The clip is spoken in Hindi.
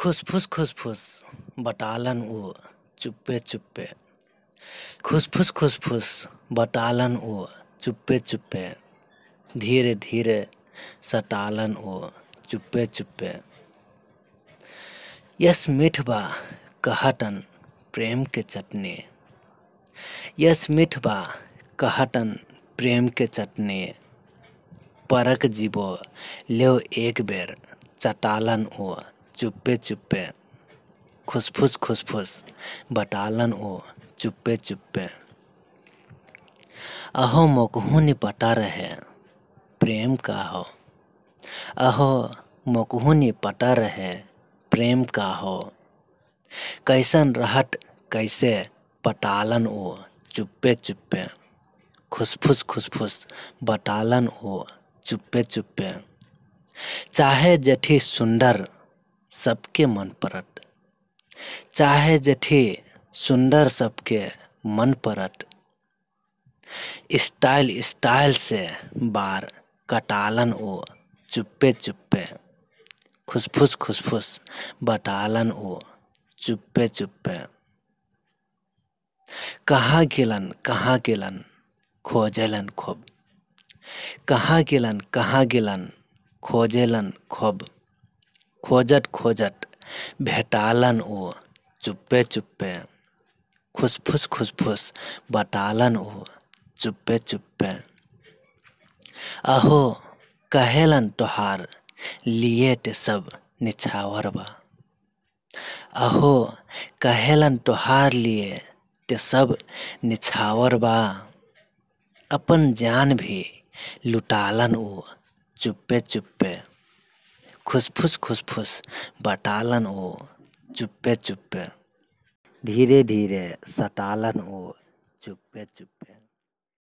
खुसफुस खुसफुस बटालन ओ चुप्पे चुप्पे खुसफुस खुसफुस बटालन ओ चुप्पे चुप्पे धीरे धीरे सटालन ओ चुप्पे चुप्पे यस बा कहटन प्रेम के चटनी यस बा कहटन प्रेम के चटनी परक जीबो लेव एक बेर चटालन ओ चुप्पे चुप्पे खुसफुस खुसफुस बटालन ओ चुप्पे चुप्पे अहो मोकहू निपटा रहे प्रेम का हो अहो मोकहू निपटा रहे प्रेम का हो कैसन रहट कैसे पटालन ओ चुप्पे चुप्पे खुसफुस खुसफुस बटालन ओ चुप्पे चुप्पे चाहे जेठी सुंदर सबके मन परट चाहे जेठी सुंदर सबके मन परट स्टाइल स्टाइल से बार कटालन ओ चुप्पे चुप्पे खुसफुस खुसफुस बटालन ओ चुप्पे चुप्पे कहाँ गिलन कहाँ गिलन खोजेलन खूब कहाँ गिलन कहाँ गिलन खोजेलन खूब खोजत खोजत भेटालन ओ चुप्पे चुप्पे खुसफुस खुसफुस बतालन ओ चुप्पे चुप्पे अहो कहेलन तोहार लिए ते सब निछावर बा अहो कहेलन तोहार लिए ते सब निछावर बा अपन जान भी लुटालन ओ चुप्पे चुप्पे खुसफुस खुसफुस बटालन ओ चुप्पे चुप्पे धीरे धीरे सटालन ओ चुप्पे चुप्पे